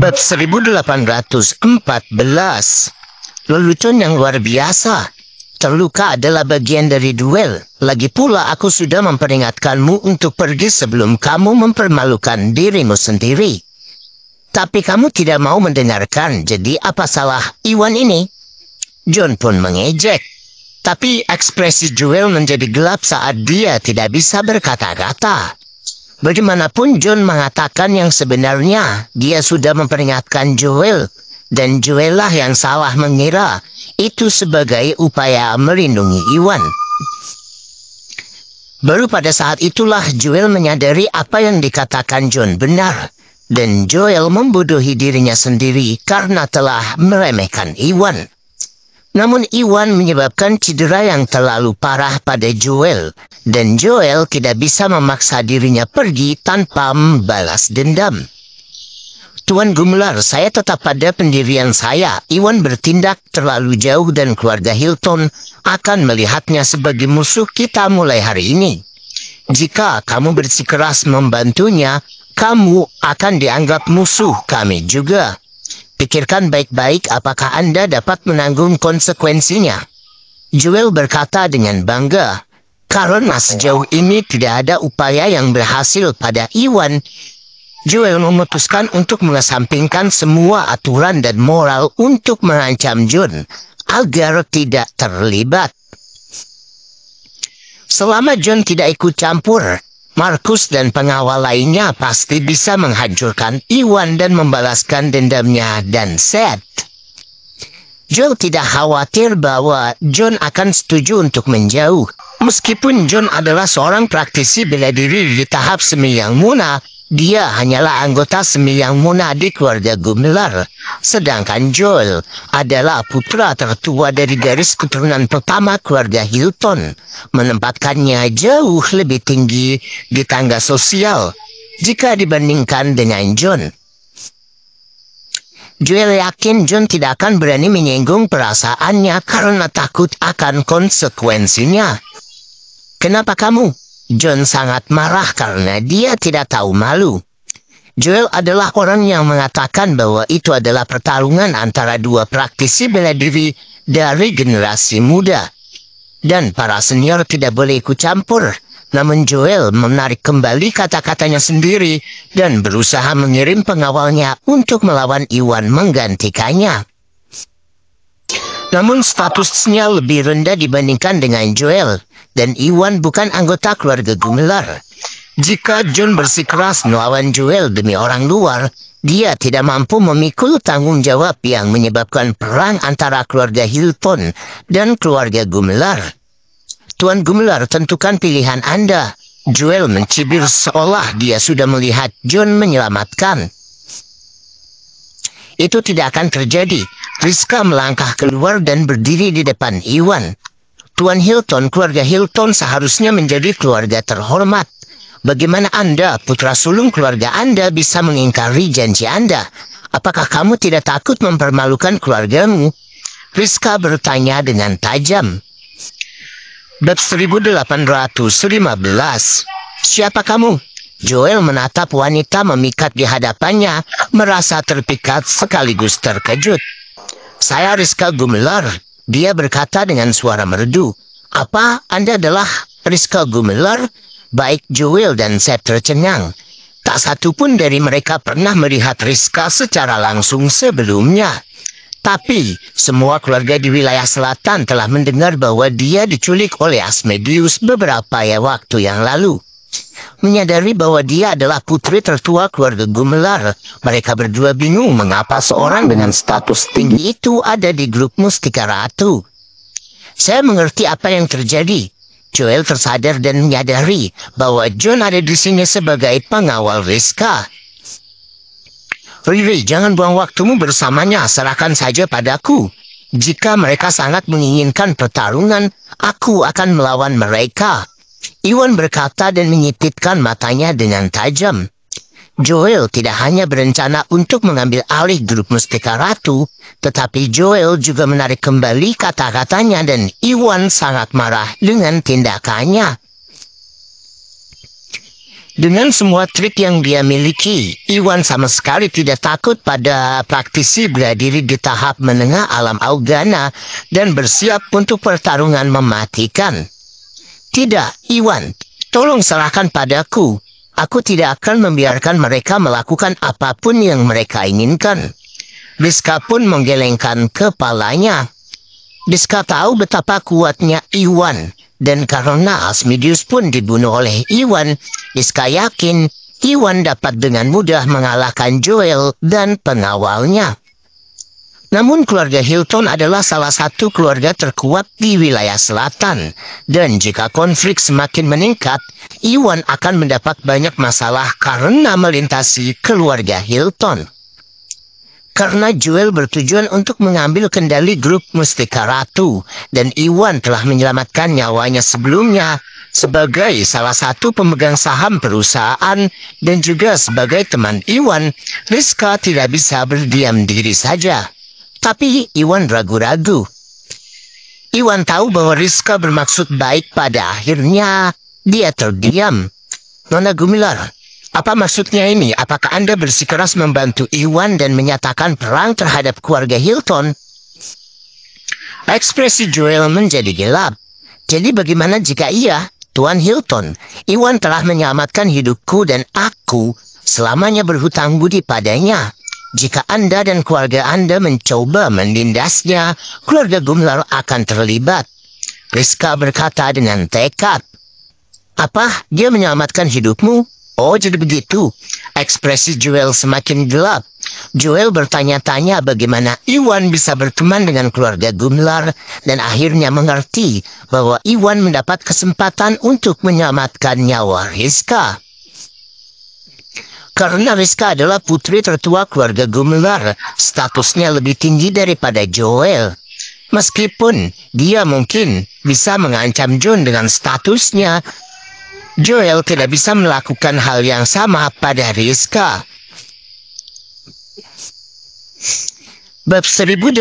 bab 1814 lelucon yang luar biasa terluka adalah bagian dari duel lagi pula aku sudah memperingatkanmu untuk pergi sebelum kamu mempermalukan dirimu sendiri tapi kamu tidak mau mendengarkan jadi apa salah Iwan ini John pun mengejek tapi ekspresi Joel menjadi gelap saat dia tidak bisa berkata-kata. Bagaimanapun John mengatakan yang sebenarnya, dia sudah memperingatkan Joel. Dan Joel lah yang salah mengira itu sebagai upaya melindungi Iwan. Baru pada saat itulah Joel menyadari apa yang dikatakan John benar. Dan Joel membodohi dirinya sendiri karena telah meremehkan Iwan. Namun Iwan menyebabkan cedera yang terlalu parah pada Joel, dan Joel tidak bisa memaksa dirinya pergi tanpa membalas dendam. Tuan Gumelar, saya tetap pada pendirian saya. Iwan bertindak terlalu jauh dan keluarga Hilton akan melihatnya sebagai musuh kita mulai hari ini. Jika kamu bersikeras membantunya, kamu akan dianggap musuh kami juga. Pikirkan baik-baik apakah Anda dapat menanggung konsekuensinya. Jewel berkata dengan bangga, karena sejauh ini tidak ada upaya yang berhasil pada Iwan. Jewel memutuskan untuk mengesampingkan semua aturan dan moral untuk merancam Jun agar tidak terlibat. Selama John tidak ikut campur, Markus dan pengawal lainnya pasti bisa menghancurkan Iwan dan membalaskan dendamnya dan Seth. Joel tidak khawatir bahwa John akan setuju untuk menjauh. Meskipun John adalah seorang praktisi bela diri di tahap semi yang munah, dia hanyalah anggota sembilan monadi keluarga Gumilar, sedangkan Joel adalah putra tertua dari garis keturunan pertama keluarga Hilton, menempatkannya jauh lebih tinggi di tangga sosial jika dibandingkan dengan John. Joel yakin John tidak akan berani menyinggung perasaannya karena takut akan konsekuensinya. Kenapa kamu? John sangat marah karena dia tidak tahu malu. Joel adalah orang yang mengatakan bahwa itu adalah pertarungan antara dua praktisi bela diri dari generasi muda. Dan para senior tidak boleh ikut campur. Namun Joel menarik kembali kata-katanya sendiri dan berusaha mengirim pengawalnya untuk melawan Iwan menggantikannya. Namun statusnya lebih rendah dibandingkan dengan Joel dan Iwan bukan anggota keluarga Gumilar. Jika John bersikeras melawan Joel demi orang luar, dia tidak mampu memikul tanggung jawab yang menyebabkan perang antara keluarga Hilton dan keluarga Gumilar. Tuan Gumilar tentukan pilihan Anda. Joel mencibir seolah dia sudah melihat John menyelamatkan. Itu tidak akan terjadi Rizka melangkah keluar dan berdiri di depan Iwan. Tuan Hilton, keluarga Hilton seharusnya menjadi keluarga terhormat. Bagaimana Anda, putra sulung keluarga Anda, bisa mengingkari janji Anda? Apakah kamu tidak takut mempermalukan keluargamu? Rizka bertanya dengan tajam. Bab 1815 Siapa kamu? Joel menatap wanita memikat di hadapannya, merasa terpikat sekaligus terkejut. Saya Rizka Gumelar. Dia berkata dengan suara merdu. Apa Anda adalah Rizka Gumelar? Baik Joel dan Seth tercengang. Tak satu pun dari mereka pernah melihat Rizka secara langsung sebelumnya. Tapi, semua keluarga di wilayah selatan telah mendengar bahwa dia diculik oleh Asmedius beberapa ya waktu yang lalu menyadari bahwa dia adalah putri tertua keluarga Gumelar. Mereka berdua bingung mengapa seorang dengan status tinggi itu ada di grup Mustika Ratu. Saya mengerti apa yang terjadi. Joel tersadar dan menyadari bahwa John ada di sini sebagai pengawal Rizka. Riri, jangan buang waktumu bersamanya, serahkan saja padaku. Jika mereka sangat menginginkan pertarungan, aku akan melawan mereka. Iwan berkata dan menyipitkan matanya dengan tajam. Joel tidak hanya berencana untuk mengambil alih grup Mustika Ratu, tetapi Joel juga menarik kembali kata-katanya dan Iwan sangat marah dengan tindakannya. Dengan semua trik yang dia miliki, Iwan sama sekali tidak takut pada praktisi berdiri di tahap menengah alam Augana dan bersiap untuk pertarungan mematikan. Tidak, Iwan. Tolong serahkan padaku. Aku tidak akan membiarkan mereka melakukan apapun yang mereka inginkan. Rizka pun menggelengkan kepalanya. Rizka tahu betapa kuatnya Iwan. Dan karena Asmidius pun dibunuh oleh Iwan, Rizka yakin Iwan dapat dengan mudah mengalahkan Joel dan pengawalnya. Namun keluarga Hilton adalah salah satu keluarga terkuat di wilayah selatan. Dan jika konflik semakin meningkat, Iwan akan mendapat banyak masalah karena melintasi keluarga Hilton. Karena Joel bertujuan untuk mengambil kendali grup Mustika Ratu dan Iwan telah menyelamatkan nyawanya sebelumnya sebagai salah satu pemegang saham perusahaan dan juga sebagai teman Iwan, Rizka tidak bisa berdiam diri saja. Tapi Iwan ragu-ragu. Iwan tahu bahwa Rizka bermaksud baik pada akhirnya dia terdiam. Nona Gumilar, apa maksudnya ini? Apakah Anda bersikeras membantu Iwan dan menyatakan perang terhadap keluarga Hilton? Ekspresi Joel menjadi gelap. Jadi bagaimana jika iya, Tuan Hilton, Iwan telah menyelamatkan hidupku dan aku selamanya berhutang budi padanya. Jika Anda dan keluarga Anda mencoba menindasnya, keluarga Gumlar akan terlibat. Rizka berkata dengan tekad. Apa? Dia menyelamatkan hidupmu? Oh, jadi begitu. Ekspresi Joel semakin gelap. Joel bertanya-tanya bagaimana Iwan bisa berteman dengan keluarga Gumlar dan akhirnya mengerti bahwa Iwan mendapat kesempatan untuk menyelamatkan nyawa Rizka. Karena Rizka adalah putri tertua keluarga Gumelar, statusnya lebih tinggi daripada Joel. Meskipun dia mungkin bisa mengancam Jun dengan statusnya, Joel tidak bisa melakukan hal yang sama pada Rizka. Bab 1816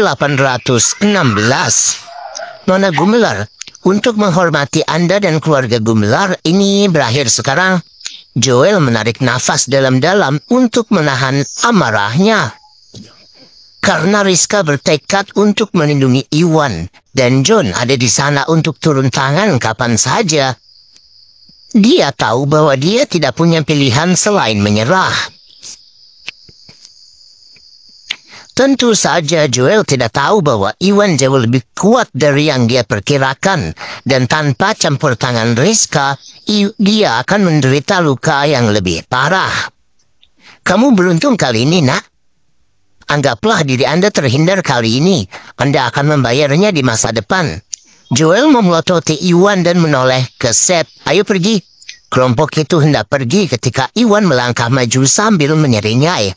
Nona Gumelar, untuk menghormati Anda dan keluarga Gumelar ini berakhir sekarang. Joel menarik nafas dalam-dalam untuk menahan amarahnya. Karena Rizka bertekad untuk melindungi Iwan dan John ada di sana untuk turun tangan kapan saja, dia tahu bahwa dia tidak punya pilihan selain menyerah. Tentu saja Joel tidak tahu bahwa Iwan jauh lebih kuat dari yang dia perkirakan dan tanpa campur tangan Rizka, dia akan menderita luka yang lebih parah. Kamu beruntung kali ini, nak. Anggaplah diri Anda terhindar kali ini. Anda akan membayarnya di masa depan. Joel memelototi Iwan dan menoleh ke Sep. Ayo pergi. Kelompok itu hendak pergi ketika Iwan melangkah maju sambil menyeringai.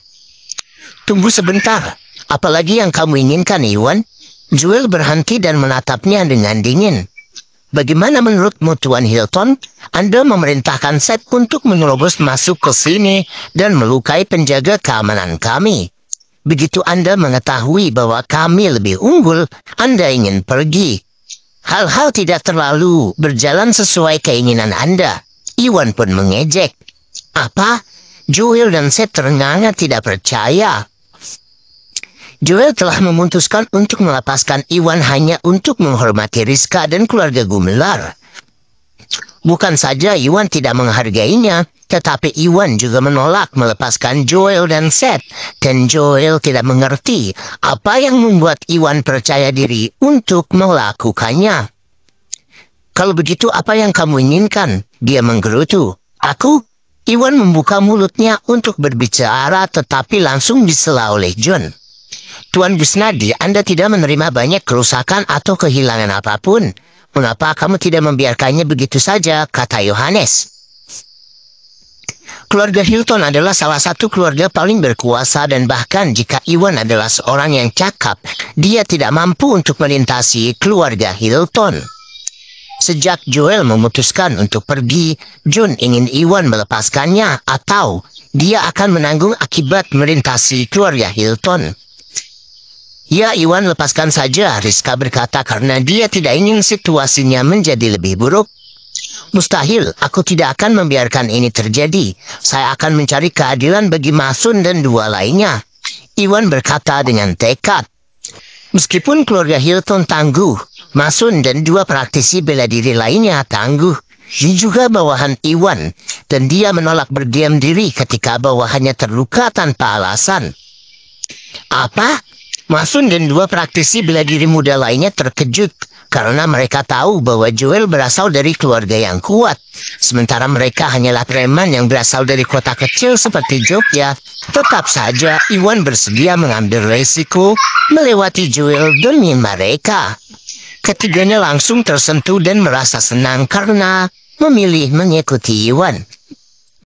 Tunggu sebentar, Apalagi yang kamu inginkan, Iwan? Jewel berhenti dan menatapnya dengan dingin. Bagaimana menurutmu Tuan Hilton? Anda memerintahkan Seth untuk menerobos masuk ke sini dan melukai penjaga keamanan kami. Begitu Anda mengetahui bahwa kami lebih unggul, Anda ingin pergi. Hal-hal tidak terlalu berjalan sesuai keinginan Anda. Iwan pun mengejek. Apa? Juhil dan Seth terengah tidak percaya. Joel telah memutuskan untuk melepaskan Iwan hanya untuk menghormati Rizka dan keluarga Gumelar. Bukan saja Iwan tidak menghargainya, tetapi Iwan juga menolak melepaskan Joel dan Seth. Dan Joel tidak mengerti apa yang membuat Iwan percaya diri untuk melakukannya. Kalau begitu apa yang kamu inginkan? Dia menggerutu. Aku? Iwan membuka mulutnya untuk berbicara tetapi langsung disela oleh John. Tuan Gusnadi, Anda tidak menerima banyak kerusakan atau kehilangan apapun. Mengapa kamu tidak membiarkannya begitu saja, kata Yohanes. Keluarga Hilton adalah salah satu keluarga paling berkuasa dan bahkan jika Iwan adalah seorang yang cakap, dia tidak mampu untuk melintasi keluarga Hilton. Sejak Joel memutuskan untuk pergi, Jun ingin Iwan melepaskannya atau dia akan menanggung akibat melintasi keluarga Hilton. Ya Iwan lepaskan saja, Rizka berkata karena dia tidak ingin situasinya menjadi lebih buruk. Mustahil, aku tidak akan membiarkan ini terjadi. Saya akan mencari keadilan bagi Masun dan dua lainnya. Iwan berkata dengan tekad. Meskipun keluarga Hilton tangguh, Masun dan dua praktisi bela diri lainnya tangguh. Dia juga bawahan Iwan, dan dia menolak berdiam diri ketika bawahannya terluka tanpa alasan. Apa? Masun dan dua praktisi bela diri muda lainnya terkejut karena mereka tahu bahwa Joel berasal dari keluarga yang kuat, sementara mereka hanyalah preman yang berasal dari kota kecil seperti Jogja. Tetap saja Iwan bersedia mengambil resiko melewati Joel demi mereka. Ketiganya langsung tersentuh dan merasa senang karena memilih mengikuti Iwan.